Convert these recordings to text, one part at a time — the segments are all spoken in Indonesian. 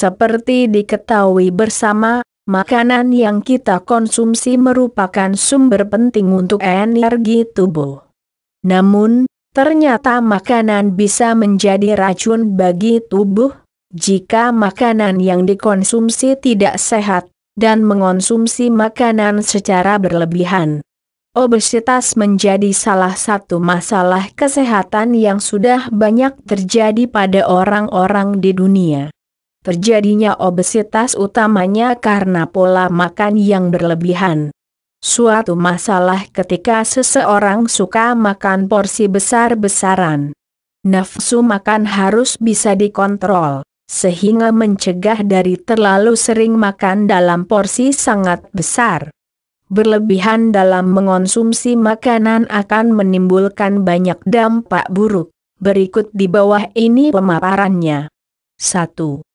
Seperti diketahui bersama, makanan yang kita konsumsi merupakan sumber penting untuk energi tubuh. Namun, ternyata makanan bisa menjadi racun bagi tubuh, jika makanan yang dikonsumsi tidak sehat, dan mengonsumsi makanan secara berlebihan. Obesitas menjadi salah satu masalah kesehatan yang sudah banyak terjadi pada orang-orang di dunia. Terjadinya obesitas utamanya karena pola makan yang berlebihan. Suatu masalah ketika seseorang suka makan porsi besar-besaran. Nafsu makan harus bisa dikontrol, sehingga mencegah dari terlalu sering makan dalam porsi sangat besar berlebihan dalam mengonsumsi makanan akan menimbulkan banyak dampak buruk. Berikut di bawah ini pemaparannya. 1.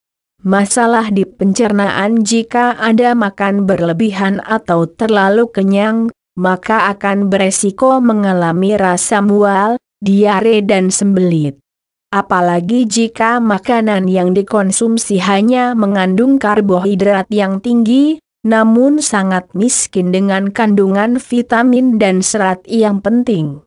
Masalah di pencernaan jika Anda makan berlebihan atau terlalu kenyang, maka akan beresiko mengalami rasa mual, diare dan sembelit. Apalagi jika makanan yang dikonsumsi hanya mengandung karbohidrat yang tinggi, namun sangat miskin dengan kandungan vitamin dan serat yang penting.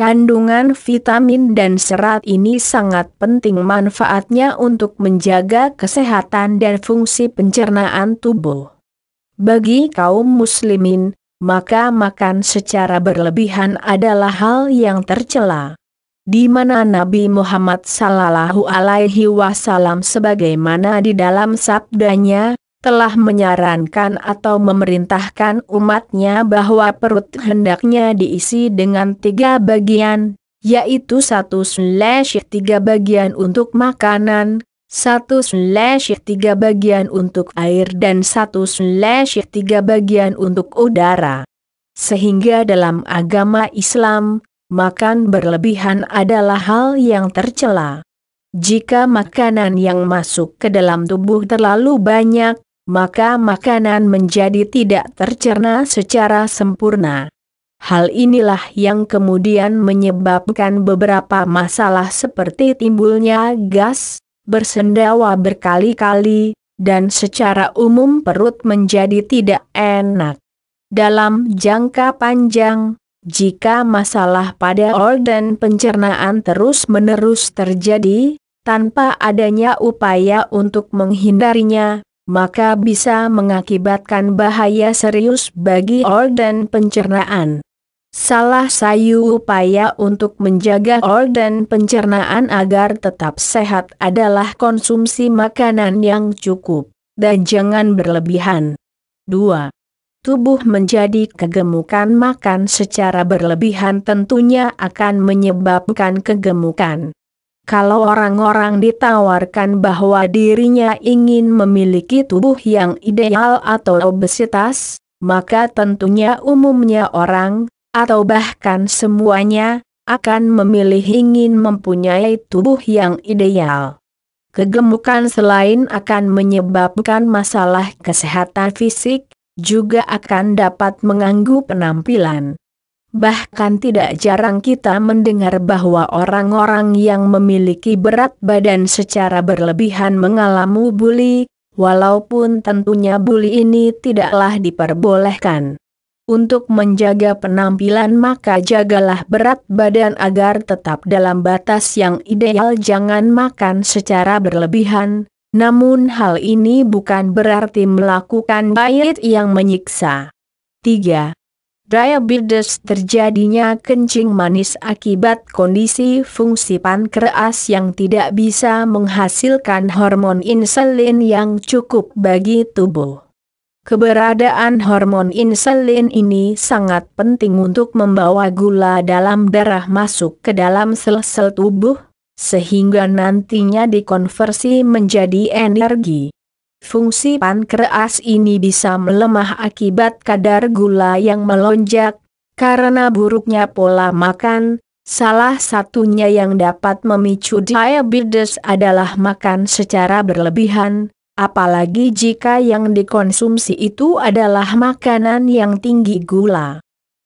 Kandungan vitamin dan serat ini sangat penting manfaatnya untuk menjaga kesehatan dan fungsi pencernaan tubuh. Bagi kaum muslimin, maka makan secara berlebihan adalah hal yang tercela. Di mana Nabi Muhammad Sallallahu Alaihi Wasallam sebagaimana di dalam sabdanya, telah menyarankan atau memerintahkan umatnya bahwa perut hendaknya diisi dengan tiga bagian, yaitu satu slash tiga bagian untuk makanan, satu slash tiga bagian untuk air dan satu slash tiga bagian untuk udara. Sehingga dalam agama Islam, makan berlebihan adalah hal yang tercela. Jika makanan yang masuk ke dalam tubuh terlalu banyak, maka makanan menjadi tidak tercerna secara sempurna. Hal inilah yang kemudian menyebabkan beberapa masalah seperti timbulnya gas, bersendawa berkali-kali, dan secara umum perut menjadi tidak enak. Dalam jangka panjang, jika masalah pada organ pencernaan terus-menerus terjadi, tanpa adanya upaya untuk menghindarinya, maka bisa mengakibatkan bahaya serius bagi organ pencernaan. Salah sayu upaya untuk menjaga organ pencernaan agar tetap sehat adalah konsumsi makanan yang cukup, dan jangan berlebihan. 2. Tubuh menjadi kegemukan makan secara berlebihan tentunya akan menyebabkan kegemukan. Kalau orang-orang ditawarkan bahwa dirinya ingin memiliki tubuh yang ideal atau obesitas, maka tentunya umumnya orang, atau bahkan semuanya, akan memilih ingin mempunyai tubuh yang ideal. Kegemukan selain akan menyebabkan masalah kesehatan fisik, juga akan dapat mengganggu penampilan. Bahkan tidak jarang kita mendengar bahwa orang-orang yang memiliki berat badan secara berlebihan mengalami bully, walaupun tentunya bully ini tidaklah diperbolehkan. Untuk menjaga penampilan maka jagalah berat badan agar tetap dalam batas yang ideal jangan makan secara berlebihan, namun hal ini bukan berarti melakukan diet yang menyiksa. 3. Diabetes terjadinya kencing manis akibat kondisi fungsi pankreas yang tidak bisa menghasilkan hormon insulin yang cukup bagi tubuh. Keberadaan hormon insulin ini sangat penting untuk membawa gula dalam darah masuk ke dalam sel-sel tubuh, sehingga nantinya dikonversi menjadi energi. Fungsi pankreas ini bisa melemah akibat kadar gula yang melonjak, karena buruknya pola makan, salah satunya yang dapat memicu diabetes adalah makan secara berlebihan, apalagi jika yang dikonsumsi itu adalah makanan yang tinggi gula.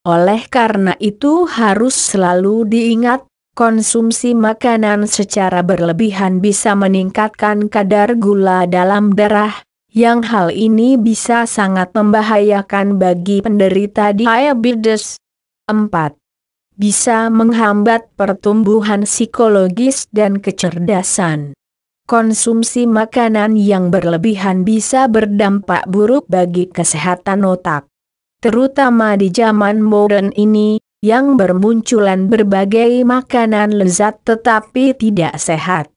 Oleh karena itu harus selalu diingat Konsumsi makanan secara berlebihan bisa meningkatkan kadar gula dalam darah, yang hal ini bisa sangat membahayakan bagi penderita diabetes. 4. Bisa menghambat pertumbuhan psikologis dan kecerdasan. Konsumsi makanan yang berlebihan bisa berdampak buruk bagi kesehatan otak. Terutama di zaman modern ini, yang bermunculan berbagai makanan lezat tetapi tidak sehat.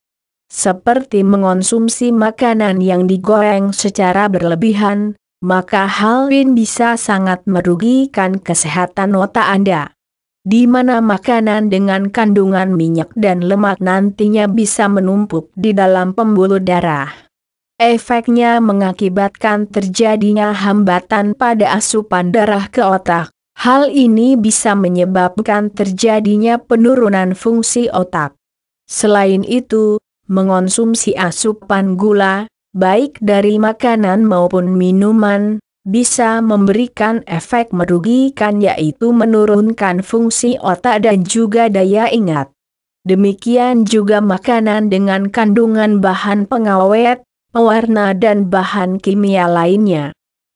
Seperti mengonsumsi makanan yang digoreng secara berlebihan, maka hal ini bisa sangat merugikan kesehatan otak Anda. Di mana makanan dengan kandungan minyak dan lemak nantinya bisa menumpuk di dalam pembuluh darah. Efeknya mengakibatkan terjadinya hambatan pada asupan darah ke otak, Hal ini bisa menyebabkan terjadinya penurunan fungsi otak. Selain itu, mengonsumsi asupan gula, baik dari makanan maupun minuman, bisa memberikan efek merugikan yaitu menurunkan fungsi otak dan juga daya ingat. Demikian juga makanan dengan kandungan bahan pengawet, pewarna dan bahan kimia lainnya.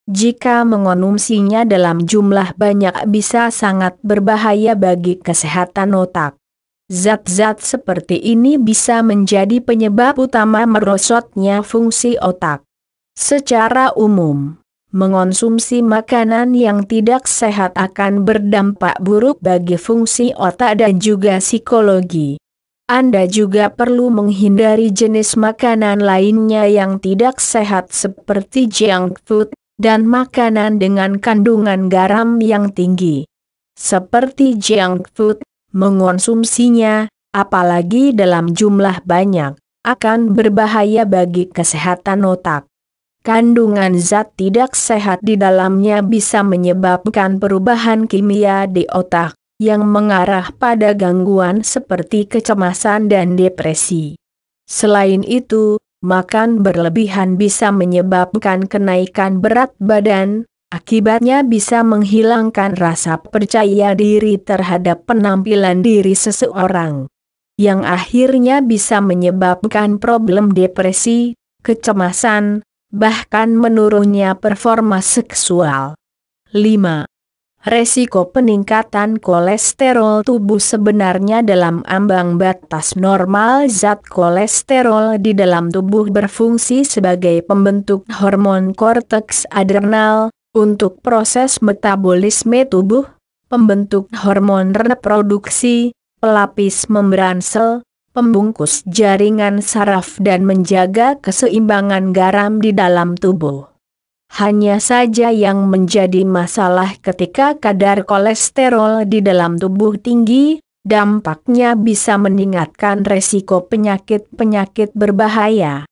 Jika mengonsumsinya dalam jumlah banyak bisa sangat berbahaya bagi kesehatan otak. Zat-zat seperti ini bisa menjadi penyebab utama merosotnya fungsi otak. Secara umum, mengonsumsi makanan yang tidak sehat akan berdampak buruk bagi fungsi otak dan juga psikologi. Anda juga perlu menghindari jenis makanan lainnya yang tidak sehat seperti junk food, dan makanan dengan kandungan garam yang tinggi. Seperti junk food, mengonsumsinya, apalagi dalam jumlah banyak, akan berbahaya bagi kesehatan otak. Kandungan zat tidak sehat di dalamnya bisa menyebabkan perubahan kimia di otak, yang mengarah pada gangguan seperti kecemasan dan depresi. Selain itu, makan berlebihan bisa menyebabkan kenaikan berat badan, akibatnya bisa menghilangkan rasa percaya diri terhadap penampilan diri seseorang. Yang akhirnya bisa menyebabkan problem depresi, kecemasan, bahkan menurunnya performa seksual. 5. Resiko peningkatan kolesterol tubuh sebenarnya dalam ambang batas normal zat kolesterol di dalam tubuh berfungsi sebagai pembentuk hormon korteks adrenal, untuk proses metabolisme tubuh, pembentuk hormon reproduksi, pelapis membran sel, pembungkus jaringan saraf dan menjaga keseimbangan garam di dalam tubuh. Hanya saja yang menjadi masalah ketika kadar kolesterol di dalam tubuh tinggi, dampaknya bisa meningkatkan resiko penyakit-penyakit berbahaya.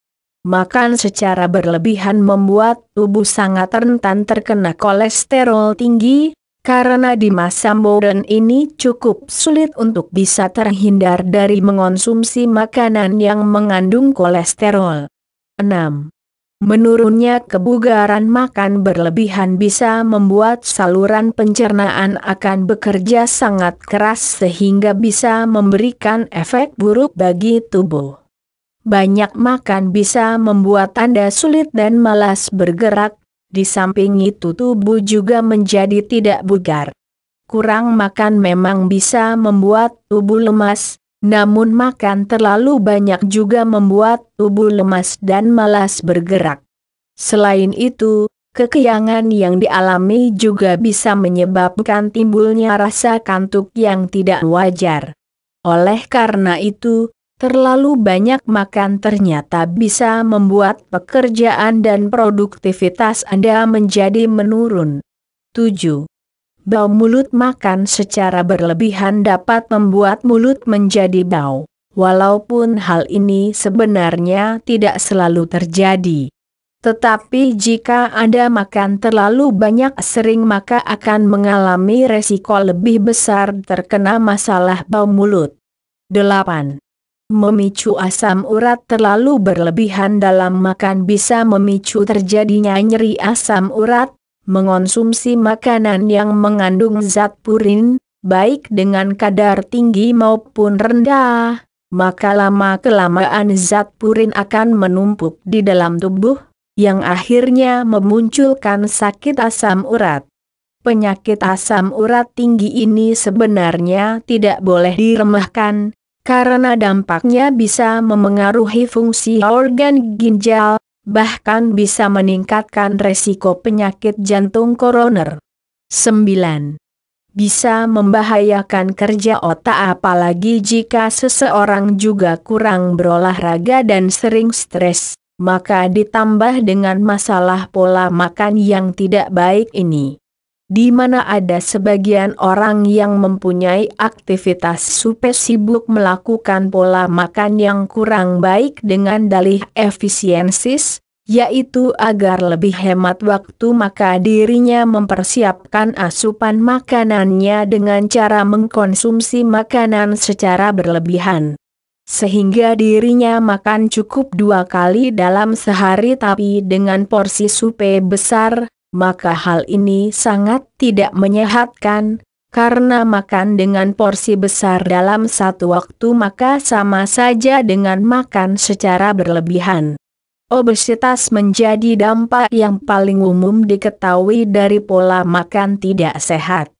Makan secara berlebihan membuat tubuh sangat rentan terkena kolesterol tinggi, karena di masa modern ini cukup sulit untuk bisa terhindar dari mengonsumsi makanan yang mengandung kolesterol. 6. Menurunnya kebugaran makan berlebihan bisa membuat saluran pencernaan akan bekerja sangat keras sehingga bisa memberikan efek buruk bagi tubuh. Banyak makan bisa membuat Anda sulit dan malas bergerak, di samping itu tubuh juga menjadi tidak bugar. Kurang makan memang bisa membuat tubuh lemas, namun makan terlalu banyak juga membuat tubuh lemas dan malas bergerak. Selain itu, kekiangan yang dialami juga bisa menyebabkan timbulnya rasa kantuk yang tidak wajar. Oleh karena itu, Terlalu banyak makan ternyata bisa membuat pekerjaan dan produktivitas Anda menjadi menurun. 7 bau mulut makan secara berlebihan dapat membuat mulut menjadi bau. Walaupun hal ini sebenarnya tidak selalu terjadi. Tetapi jika Anda makan terlalu banyak sering maka akan mengalami resiko lebih besar terkena masalah bau mulut. 8. Memicu asam urat terlalu berlebihan dalam makan bisa memicu terjadinya nyeri asam urat, mengonsumsi makanan yang mengandung zat purin, baik dengan kadar tinggi maupun rendah, maka lama-kelamaan zat purin akan menumpuk di dalam tubuh, yang akhirnya memunculkan sakit asam urat. Penyakit asam urat tinggi ini sebenarnya tidak boleh diremehkan, karena dampaknya bisa memengaruhi fungsi organ ginjal, bahkan bisa meningkatkan resiko penyakit jantung koroner. 9. Bisa membahayakan kerja otak apalagi jika seseorang juga kurang berolahraga dan sering stres, maka ditambah dengan masalah pola makan yang tidak baik ini di mana ada sebagian orang yang mempunyai aktivitas super sibuk melakukan pola makan yang kurang baik dengan dalih efisiensis, yaitu agar lebih hemat waktu maka dirinya mempersiapkan asupan makanannya dengan cara mengkonsumsi makanan secara berlebihan. Sehingga dirinya makan cukup dua kali dalam sehari tapi dengan porsi supe besar, maka hal ini sangat tidak menyehatkan, karena makan dengan porsi besar dalam satu waktu maka sama saja dengan makan secara berlebihan. Obesitas menjadi dampak yang paling umum diketahui dari pola makan tidak sehat.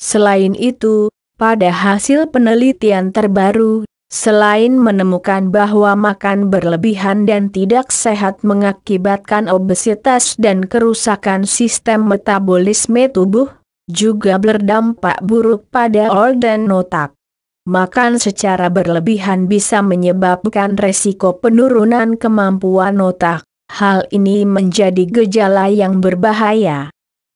Selain itu, pada hasil penelitian terbaru Selain menemukan bahwa makan berlebihan dan tidak sehat mengakibatkan obesitas dan kerusakan sistem metabolisme tubuh, juga berdampak buruk pada organ otak. Makan secara berlebihan bisa menyebabkan resiko penurunan kemampuan otak. Hal ini menjadi gejala yang berbahaya.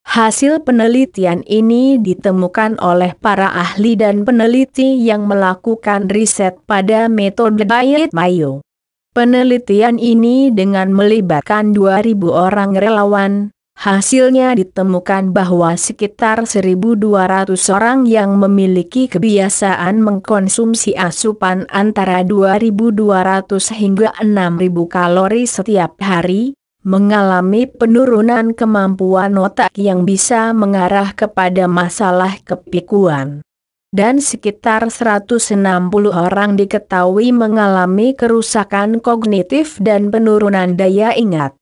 Hasil penelitian ini ditemukan oleh para ahli dan peneliti yang melakukan riset pada metode Diet Mayo. Penelitian ini dengan melibatkan 2.000 orang relawan, hasilnya ditemukan bahwa sekitar 1.200 orang yang memiliki kebiasaan mengkonsumsi asupan antara 2.200 hingga 6.000 kalori setiap hari, mengalami penurunan kemampuan otak yang bisa mengarah kepada masalah kepikuan. Dan sekitar 160 orang diketahui mengalami kerusakan kognitif dan penurunan daya ingat.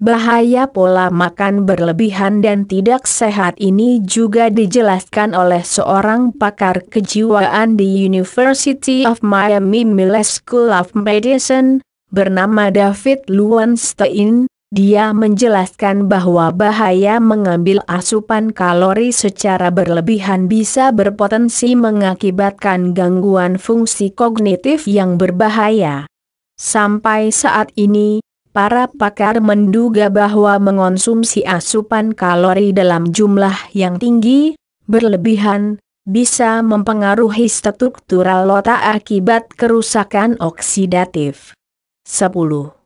Bahaya pola makan berlebihan dan tidak sehat ini juga dijelaskan oleh seorang pakar kejiwaan di University of Miami Miller School of Medicine, bernama David Lewenstein. Dia menjelaskan bahwa bahaya mengambil asupan kalori secara berlebihan bisa berpotensi mengakibatkan gangguan fungsi kognitif yang berbahaya. Sampai saat ini, para pakar menduga bahwa mengonsumsi asupan kalori dalam jumlah yang tinggi, berlebihan, bisa mempengaruhi struktural otak akibat kerusakan oksidatif. 10.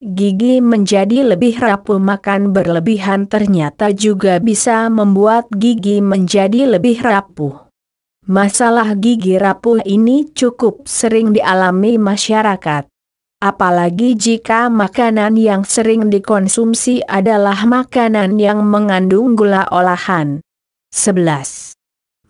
Gigi menjadi lebih rapuh makan berlebihan ternyata juga bisa membuat gigi menjadi lebih rapuh. Masalah gigi rapuh ini cukup sering dialami masyarakat. Apalagi jika makanan yang sering dikonsumsi adalah makanan yang mengandung gula olahan. 11.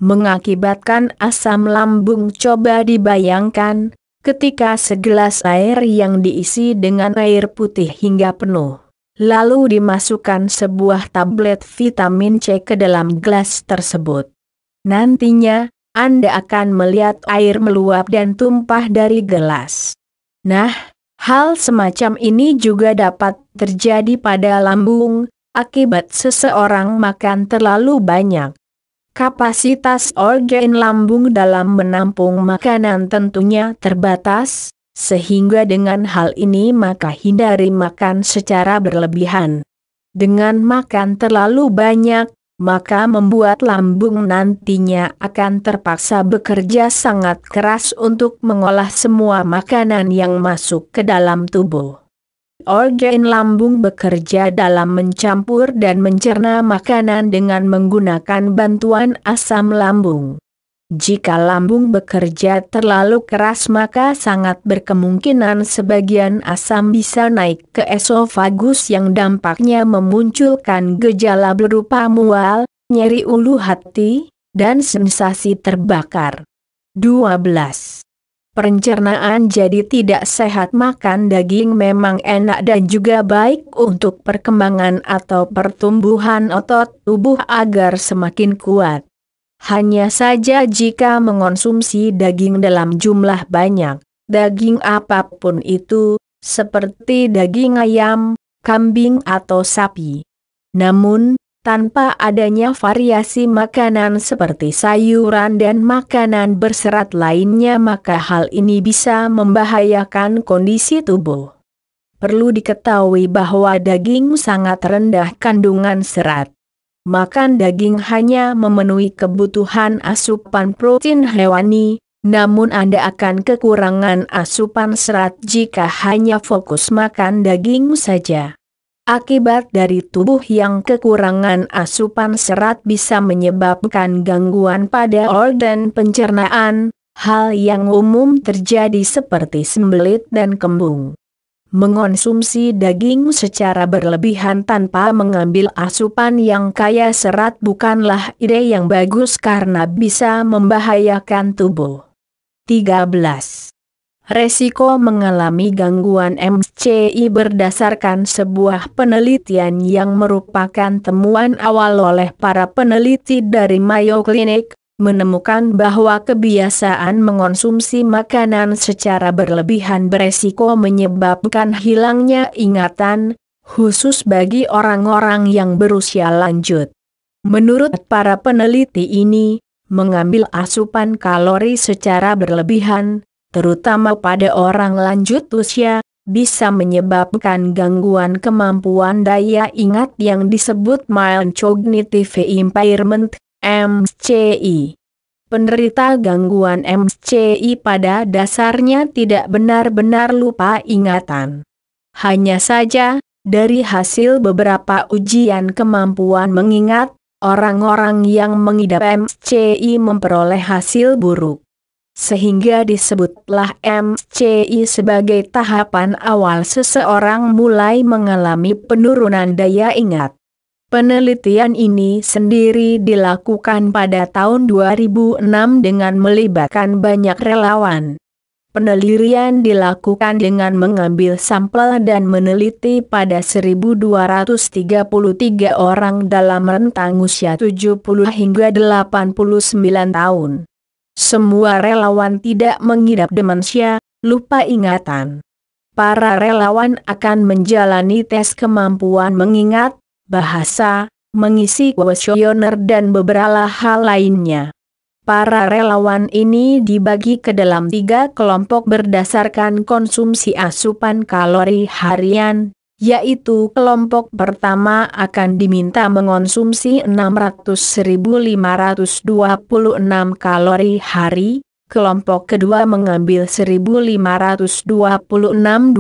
Mengakibatkan asam lambung coba dibayangkan, ketika segelas air yang diisi dengan air putih hingga penuh. Lalu dimasukkan sebuah tablet vitamin C ke dalam gelas tersebut. Nantinya, Anda akan melihat air meluap dan tumpah dari gelas. Nah, hal semacam ini juga dapat terjadi pada lambung, akibat seseorang makan terlalu banyak. Kapasitas organ lambung dalam menampung makanan tentunya terbatas, sehingga dengan hal ini maka hindari makan secara berlebihan. Dengan makan terlalu banyak, maka membuat lambung nantinya akan terpaksa bekerja sangat keras untuk mengolah semua makanan yang masuk ke dalam tubuh. Organ lambung bekerja dalam mencampur dan mencerna makanan dengan menggunakan bantuan asam lambung. Jika lambung bekerja terlalu keras maka sangat berkemungkinan sebagian asam bisa naik ke esofagus yang dampaknya memunculkan gejala berupa mual, nyeri ulu hati, dan sensasi terbakar. 12. Pencernaan jadi tidak sehat makan daging memang enak dan juga baik untuk perkembangan atau pertumbuhan otot tubuh agar semakin kuat. Hanya saja jika mengonsumsi daging dalam jumlah banyak, daging apapun itu, seperti daging ayam, kambing atau sapi. Namun, tanpa adanya variasi makanan seperti sayuran dan makanan berserat lainnya maka hal ini bisa membahayakan kondisi tubuh. Perlu diketahui bahwa daging sangat rendah kandungan serat. Makan daging hanya memenuhi kebutuhan asupan protein hewani, namun Anda akan kekurangan asupan serat jika hanya fokus makan daging saja. Akibat dari tubuh yang kekurangan asupan serat bisa menyebabkan gangguan pada organ pencernaan, hal yang umum terjadi seperti sembelit dan kembung. Mengonsumsi daging secara berlebihan tanpa mengambil asupan yang kaya serat bukanlah ide yang bagus karena bisa membahayakan tubuh. 13 resiko mengalami gangguan MCI berdasarkan sebuah penelitian yang merupakan temuan awal oleh para peneliti dari Mayo Clinic, menemukan bahwa kebiasaan mengonsumsi makanan secara berlebihan beresiko menyebabkan hilangnya ingatan, khusus bagi orang-orang yang berusia lanjut. Menurut para peneliti ini, mengambil asupan kalori secara berlebihan, terutama pada orang lanjut usia, bisa menyebabkan gangguan kemampuan daya ingat yang disebut mild cognitive impairment, MCI. Penderita gangguan MCI pada dasarnya tidak benar-benar lupa ingatan. Hanya saja, dari hasil beberapa ujian kemampuan mengingat, orang-orang yang mengidap MCI memperoleh hasil buruk sehingga disebutlah MCI sebagai tahapan awal seseorang mulai mengalami penurunan daya ingat. Penelitian ini sendiri dilakukan pada tahun 2006 dengan melibatkan banyak relawan. Penelitian dilakukan dengan mengambil sampel dan meneliti pada 1233 orang dalam rentang usia 70 hingga 89 tahun. Semua relawan tidak mengidap demensia, lupa ingatan. Para relawan akan menjalani tes kemampuan mengingat, bahasa, mengisi kuesioner dan beberapa hal lainnya. Para relawan ini dibagi ke dalam tiga kelompok berdasarkan konsumsi asupan kalori harian, yaitu kelompok pertama akan diminta mengonsumsi 600.526 kalori hari, kelompok kedua mengambil 1.526 2.143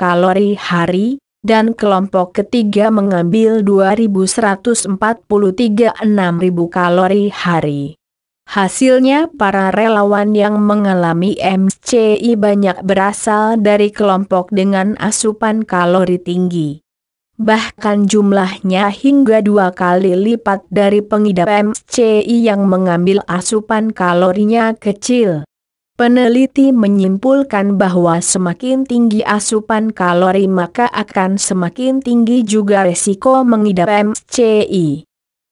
kalori hari, dan kelompok ketiga mengambil 2.143 6.000 kalori hari. Hasilnya para relawan yang mengalami MCI banyak berasal dari kelompok dengan asupan kalori tinggi. Bahkan jumlahnya hingga dua kali lipat dari pengidap MCI yang mengambil asupan kalorinya kecil. Peneliti menyimpulkan bahwa semakin tinggi asupan kalori maka akan semakin tinggi juga resiko mengidap MCI.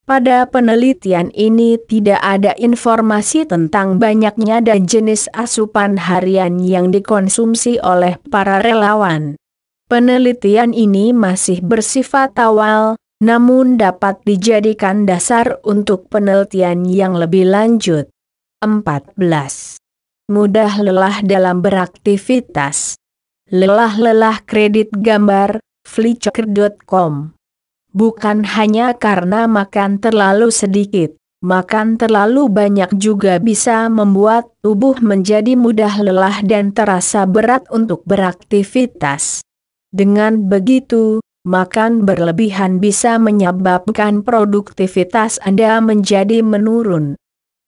Pada penelitian ini tidak ada informasi tentang banyaknya dan jenis asupan harian yang dikonsumsi oleh para relawan. Penelitian ini masih bersifat awal, namun dapat dijadikan dasar untuk penelitian yang lebih lanjut. 14. Mudah lelah dalam beraktivitas. Lelah-lelah kredit gambar, flickr.com Bukan hanya karena makan terlalu sedikit, makan terlalu banyak juga bisa membuat tubuh menjadi mudah lelah dan terasa berat untuk beraktivitas. Dengan begitu, makan berlebihan bisa menyebabkan produktivitas Anda menjadi menurun.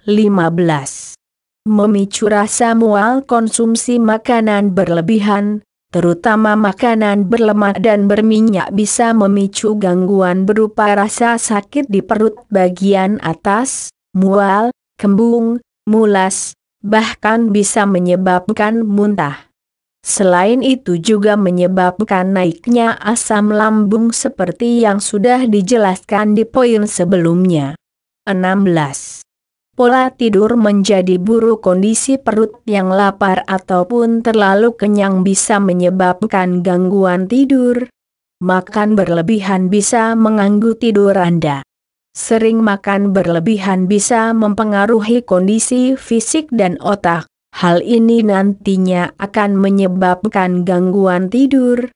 15. Memicu rasa mual konsumsi makanan berlebihan, terutama makanan berlemak dan berminyak bisa memicu gangguan berupa rasa sakit di perut bagian atas, mual, kembung, mulas, bahkan bisa menyebabkan muntah. Selain itu juga menyebabkan naiknya asam lambung seperti yang sudah dijelaskan di poin sebelumnya. 16 pola tidur menjadi buruk kondisi perut yang lapar ataupun terlalu kenyang bisa menyebabkan gangguan tidur. Makan berlebihan bisa mengganggu tidur Anda. Sering makan berlebihan bisa mempengaruhi kondisi fisik dan otak. Hal ini nantinya akan menyebabkan gangguan tidur.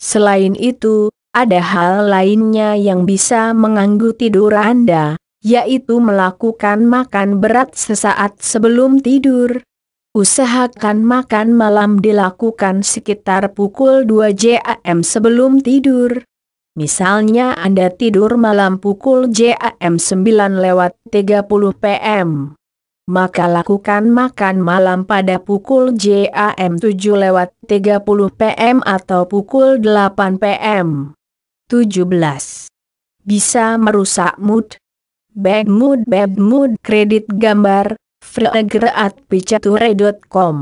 Selain itu, ada hal lainnya yang bisa mengganggu tidur Anda, yaitu melakukan makan berat sesaat sebelum tidur. Usahakan makan malam dilakukan sekitar pukul 2 JAM sebelum tidur. Misalnya Anda tidur malam pukul JAM 9 lewat 30 PM. Maka lakukan makan malam pada pukul JAM 7 lewat 30 PM atau pukul 8 PM. 17. Bisa merusak mood, Bad Mood Bad Mood Kredit Gambar freegreatpicature.com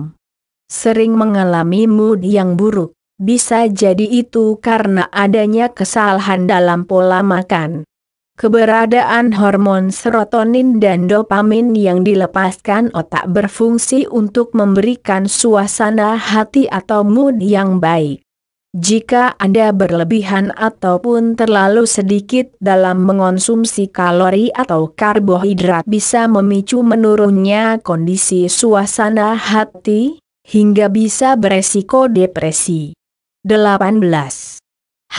Sering mengalami mood yang buruk, bisa jadi itu karena adanya kesalahan dalam pola makan. Keberadaan hormon serotonin dan dopamin yang dilepaskan otak berfungsi untuk memberikan suasana hati atau mood yang baik. Jika Anda berlebihan ataupun terlalu sedikit dalam mengonsumsi kalori atau karbohidrat bisa memicu menurunnya kondisi suasana hati, hingga bisa beresiko depresi. 18.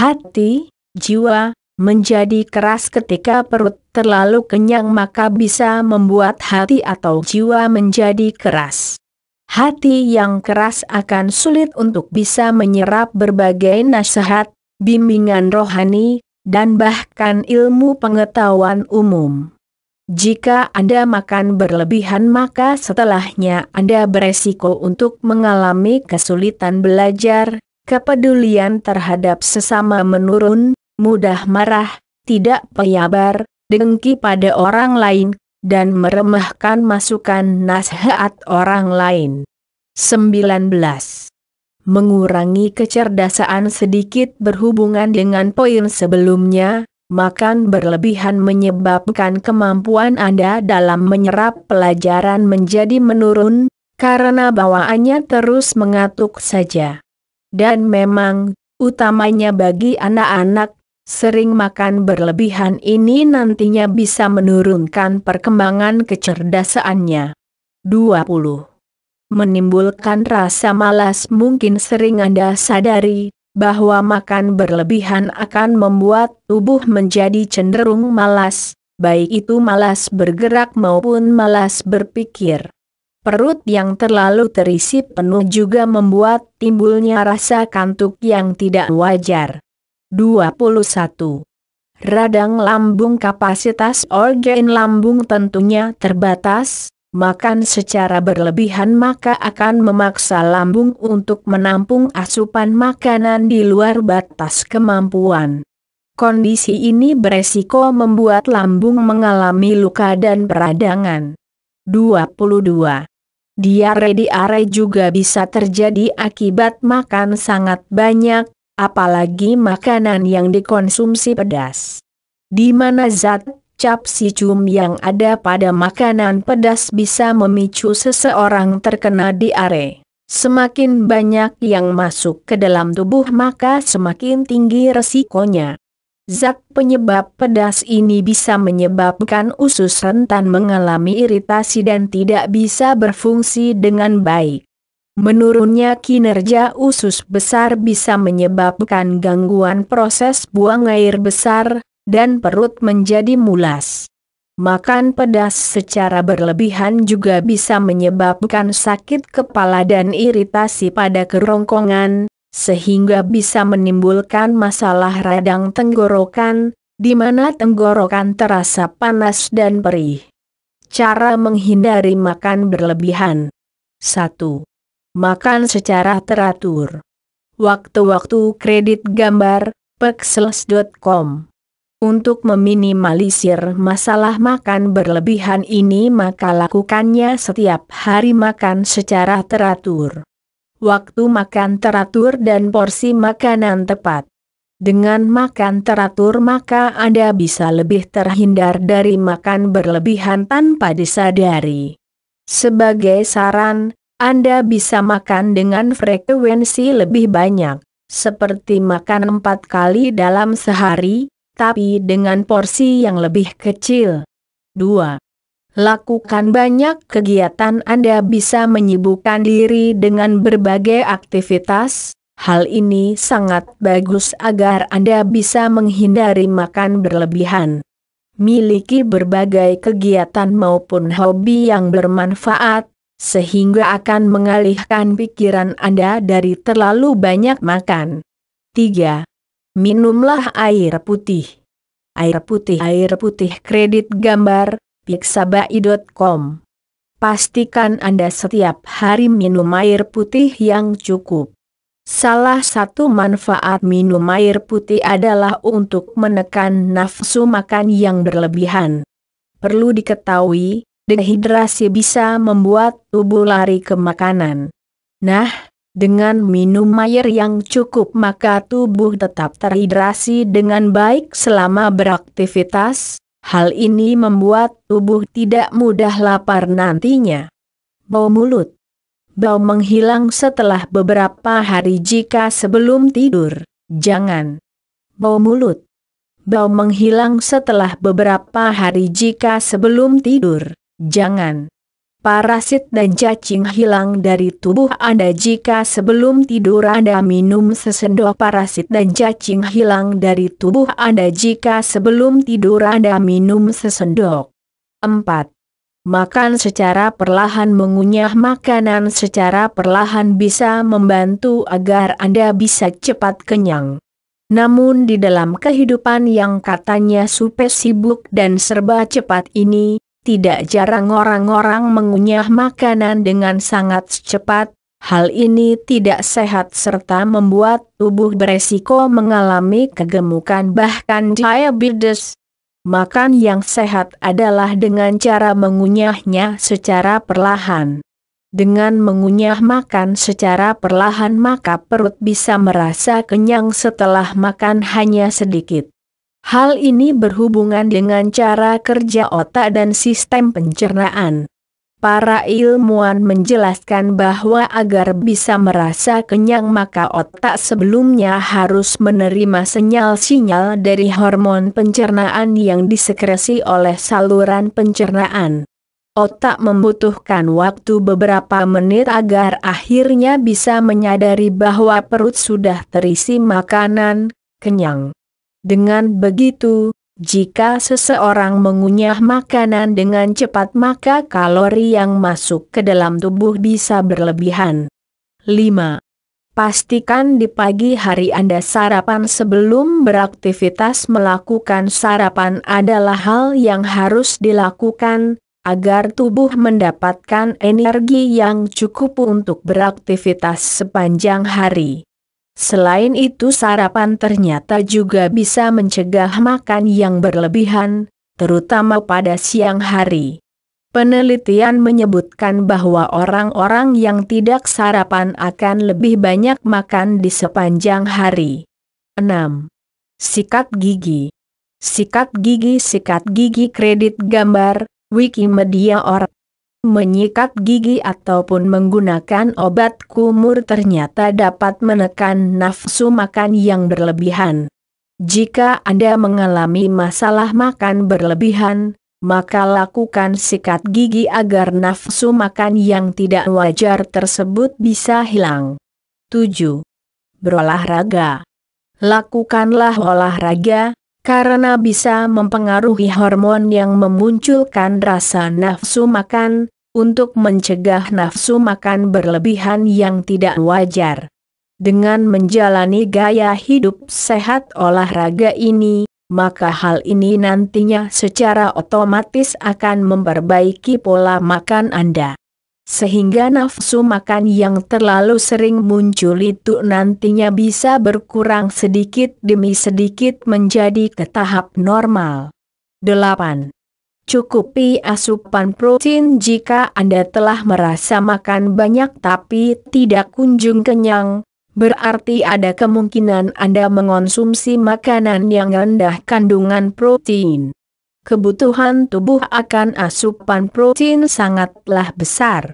Hati, jiwa, menjadi keras ketika perut terlalu kenyang maka bisa membuat hati atau jiwa menjadi keras. Hati yang keras akan sulit untuk bisa menyerap berbagai nasihat, bimbingan rohani, dan bahkan ilmu pengetahuan umum. Jika Anda makan berlebihan maka setelahnya Anda beresiko untuk mengalami kesulitan belajar, kepedulian terhadap sesama menurun, mudah marah, tidak peyabar, dengki pada orang lain, dan meremehkan masukan nasihat orang lain. 19. Mengurangi kecerdasan sedikit berhubungan dengan poin sebelumnya, makan berlebihan menyebabkan kemampuan Anda dalam menyerap pelajaran menjadi menurun, karena bawaannya terus mengatuk saja. Dan memang, utamanya bagi anak-anak, Sering makan berlebihan ini nantinya bisa menurunkan perkembangan kecerdasannya. 20. Menimbulkan rasa malas mungkin sering Anda sadari, bahwa makan berlebihan akan membuat tubuh menjadi cenderung malas, baik itu malas bergerak maupun malas berpikir. Perut yang terlalu terisi penuh juga membuat timbulnya rasa kantuk yang tidak wajar. 21. Radang lambung kapasitas organ lambung tentunya terbatas, makan secara berlebihan maka akan memaksa lambung untuk menampung asupan makanan di luar batas kemampuan. Kondisi ini beresiko membuat lambung mengalami luka dan peradangan. 22. Diare-diare juga bisa terjadi akibat makan sangat banyak, apalagi makanan yang dikonsumsi pedas. Di mana zat capsicum yang ada pada makanan pedas bisa memicu seseorang terkena diare. Semakin banyak yang masuk ke dalam tubuh maka semakin tinggi resikonya. Zat penyebab pedas ini bisa menyebabkan usus rentan mengalami iritasi dan tidak bisa berfungsi dengan baik. Menurunnya kinerja usus besar bisa menyebabkan gangguan proses buang air besar, dan perut menjadi mulas. Makan pedas secara berlebihan juga bisa menyebabkan sakit kepala dan iritasi pada kerongkongan, sehingga bisa menimbulkan masalah radang tenggorokan, di mana tenggorokan terasa panas dan perih. Cara menghindari makan berlebihan 1 makan secara teratur. Waktu-waktu kredit gambar, pexels.com Untuk meminimalisir masalah makan berlebihan ini maka lakukannya setiap hari makan secara teratur. Waktu makan teratur dan porsi makanan tepat. Dengan makan teratur maka Anda bisa lebih terhindar dari makan berlebihan tanpa disadari. Sebagai saran, anda bisa makan dengan frekuensi lebih banyak, seperti makan empat kali dalam sehari, tapi dengan porsi yang lebih kecil. 2. Lakukan banyak kegiatan Anda bisa menyibukkan diri dengan berbagai aktivitas. Hal ini sangat bagus agar Anda bisa menghindari makan berlebihan. Miliki berbagai kegiatan maupun hobi yang bermanfaat, sehingga akan mengalihkan pikiran Anda dari terlalu banyak makan. 3. Minumlah air putih. Air putih Air putih kredit gambar, piksabai.com Pastikan Anda setiap hari minum air putih yang cukup. Salah satu manfaat minum air putih adalah untuk menekan nafsu makan yang berlebihan. Perlu diketahui, dehidrasi bisa membuat tubuh lari ke makanan. Nah, dengan minum air yang cukup maka tubuh tetap terhidrasi dengan baik selama beraktivitas, hal ini membuat tubuh tidak mudah lapar nantinya. Bau mulut Bau menghilang setelah beberapa hari jika sebelum tidur, jangan. Bau mulut Bau menghilang setelah beberapa hari jika sebelum tidur, Jangan. Parasit dan cacing hilang dari tubuh Anda jika sebelum tidur Anda minum sesendok parasit dan cacing hilang dari tubuh Anda jika sebelum tidur Anda minum sesendok. 4. Makan secara perlahan mengunyah makanan secara perlahan bisa membantu agar Anda bisa cepat kenyang. Namun di dalam kehidupan yang katanya super sibuk dan serba cepat ini, tidak jarang orang-orang mengunyah makanan dengan sangat cepat, hal ini tidak sehat serta membuat tubuh beresiko mengalami kegemukan bahkan diabetes. Makan yang sehat adalah dengan cara mengunyahnya secara perlahan. Dengan mengunyah makan secara perlahan maka perut bisa merasa kenyang setelah makan hanya sedikit. Hal ini berhubungan dengan cara kerja otak dan sistem pencernaan. Para ilmuwan menjelaskan bahwa agar bisa merasa kenyang maka otak sebelumnya harus menerima sinyal-sinyal dari hormon pencernaan yang disekresi oleh saluran pencernaan. Otak membutuhkan waktu beberapa menit agar akhirnya bisa menyadari bahwa perut sudah terisi makanan, kenyang. Dengan begitu, jika seseorang mengunyah makanan dengan cepat maka kalori yang masuk ke dalam tubuh bisa berlebihan. 5. Pastikan di pagi hari Anda sarapan sebelum beraktivitas melakukan sarapan adalah hal yang harus dilakukan, agar tubuh mendapatkan energi yang cukup untuk beraktivitas sepanjang hari. Selain itu sarapan ternyata juga bisa mencegah makan yang berlebihan, terutama pada siang hari. Penelitian menyebutkan bahwa orang-orang yang tidak sarapan akan lebih banyak makan di sepanjang hari. 6. Sikat gigi. Sikat gigi Sikat gigi kredit gambar, Wikimedia Org Menyikat gigi ataupun menggunakan obat kumur ternyata dapat menekan nafsu makan yang berlebihan. Jika Anda mengalami masalah makan berlebihan, maka lakukan sikat gigi agar nafsu makan yang tidak wajar tersebut bisa hilang. 7. Berolahraga Lakukanlah olahraga, karena bisa mempengaruhi hormon yang memunculkan rasa nafsu makan, untuk mencegah nafsu makan berlebihan yang tidak wajar. Dengan menjalani gaya hidup sehat olahraga ini, maka hal ini nantinya secara otomatis akan memperbaiki pola makan Anda. Sehingga nafsu makan yang terlalu sering muncul itu nantinya bisa berkurang sedikit demi sedikit menjadi ke tahap normal. 8. Cukupi asupan protein jika Anda telah merasa makan banyak tapi tidak kunjung kenyang, berarti ada kemungkinan Anda mengonsumsi makanan yang rendah kandungan protein. Kebutuhan tubuh akan asupan protein sangatlah besar.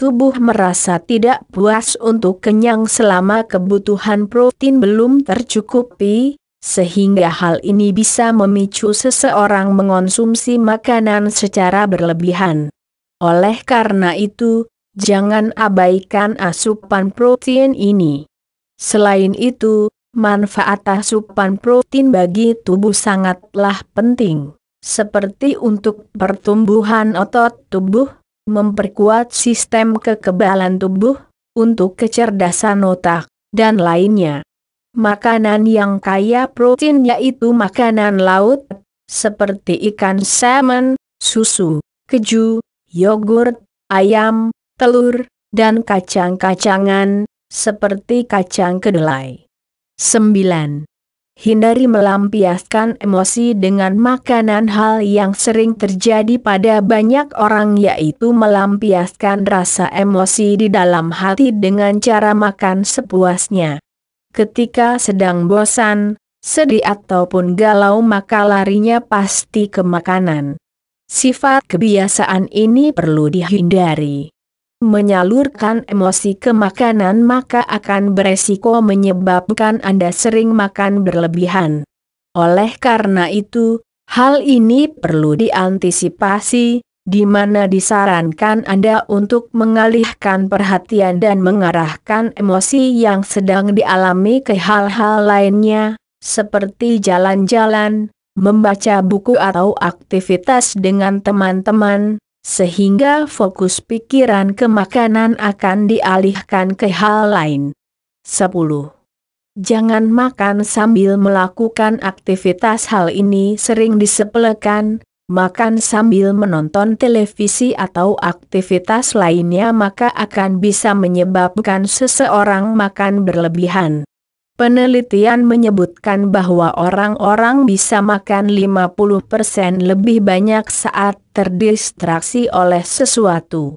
Tubuh merasa tidak puas untuk kenyang selama kebutuhan protein belum tercukupi, sehingga hal ini bisa memicu seseorang mengonsumsi makanan secara berlebihan. Oleh karena itu, jangan abaikan asupan protein ini. Selain itu, manfaat asupan protein bagi tubuh sangatlah penting, seperti untuk pertumbuhan otot tubuh, memperkuat sistem kekebalan tubuh, untuk kecerdasan otak, dan lainnya makanan yang kaya protein yaitu makanan laut, seperti ikan salmon, susu, keju, yogurt, ayam, telur, dan kacang-kacangan, seperti kacang kedelai. 9. Hindari melampiaskan emosi dengan makanan hal yang sering terjadi pada banyak orang yaitu melampiaskan rasa emosi di dalam hati dengan cara makan sepuasnya. Ketika sedang bosan, sedih ataupun galau maka larinya pasti ke makanan. Sifat kebiasaan ini perlu dihindari. Menyalurkan emosi ke makanan maka akan beresiko menyebabkan Anda sering makan berlebihan. Oleh karena itu, hal ini perlu diantisipasi, di mana disarankan Anda untuk mengalihkan perhatian dan mengarahkan emosi yang sedang dialami ke hal-hal lainnya, seperti jalan-jalan, membaca buku atau aktivitas dengan teman-teman, sehingga fokus pikiran ke makanan akan dialihkan ke hal lain. 10. Jangan makan sambil melakukan aktivitas hal ini sering disepelekan, makan sambil menonton televisi atau aktivitas lainnya maka akan bisa menyebabkan seseorang makan berlebihan. Penelitian menyebutkan bahwa orang-orang bisa makan 50% lebih banyak saat terdistraksi oleh sesuatu.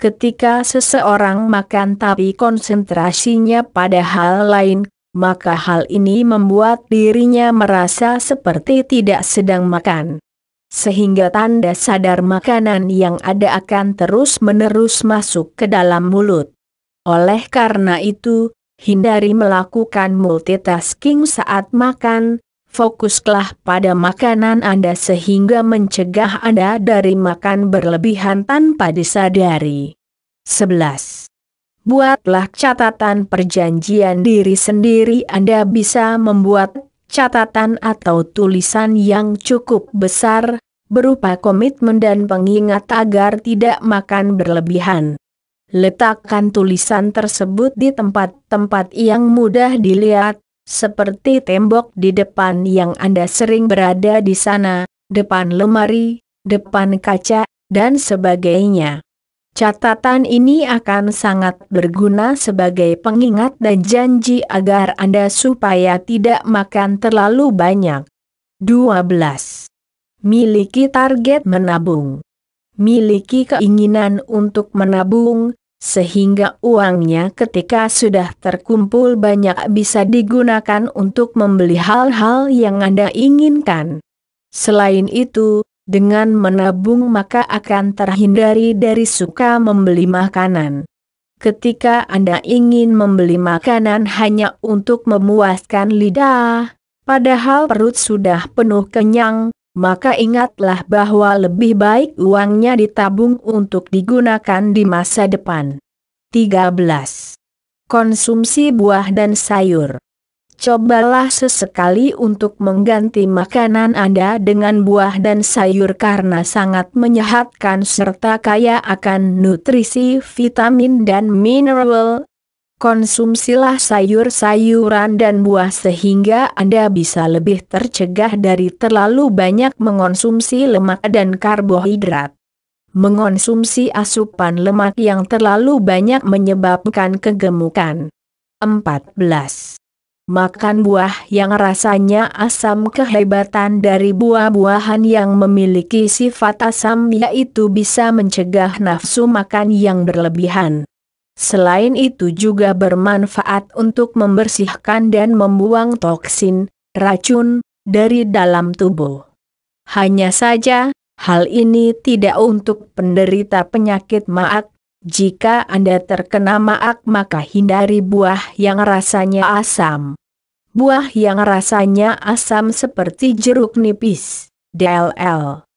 Ketika seseorang makan tapi konsentrasinya pada hal lain, maka hal ini membuat dirinya merasa seperti tidak sedang makan sehingga tanda sadar makanan yang ada akan terus-menerus masuk ke dalam mulut. Oleh karena itu, hindari melakukan multitasking saat makan, fokuslah pada makanan Anda sehingga mencegah Anda dari makan berlebihan tanpa disadari. 11. Buatlah catatan perjanjian diri sendiri Anda bisa membuat catatan atau tulisan yang cukup besar, berupa komitmen dan pengingat agar tidak makan berlebihan. Letakkan tulisan tersebut di tempat-tempat yang mudah dilihat, seperti tembok di depan yang Anda sering berada di sana, depan lemari, depan kaca, dan sebagainya. Catatan ini akan sangat berguna sebagai pengingat dan janji agar Anda supaya tidak makan terlalu banyak. 12. Miliki target menabung. Miliki keinginan untuk menabung, sehingga uangnya ketika sudah terkumpul banyak bisa digunakan untuk membeli hal-hal yang Anda inginkan. Selain itu, dengan menabung maka akan terhindari dari suka membeli makanan. Ketika Anda ingin membeli makanan hanya untuk memuaskan lidah, padahal perut sudah penuh kenyang, maka ingatlah bahwa lebih baik uangnya ditabung untuk digunakan di masa depan. 13. Konsumsi buah dan sayur Cobalah sesekali untuk mengganti makanan Anda dengan buah dan sayur karena sangat menyehatkan serta kaya akan nutrisi vitamin dan mineral. Konsumsilah sayur-sayuran dan buah sehingga Anda bisa lebih tercegah dari terlalu banyak mengonsumsi lemak dan karbohidrat. Mengonsumsi asupan lemak yang terlalu banyak menyebabkan kegemukan. 14 makan buah yang rasanya asam kehebatan dari buah-buahan yang memiliki sifat asam yaitu bisa mencegah nafsu makan yang berlebihan. Selain itu juga bermanfaat untuk membersihkan dan membuang toksin, racun, dari dalam tubuh. Hanya saja, hal ini tidak untuk penderita penyakit maag, jika Anda terkena maak maka hindari buah yang rasanya asam. Buah yang rasanya asam seperti jeruk nipis, DLL.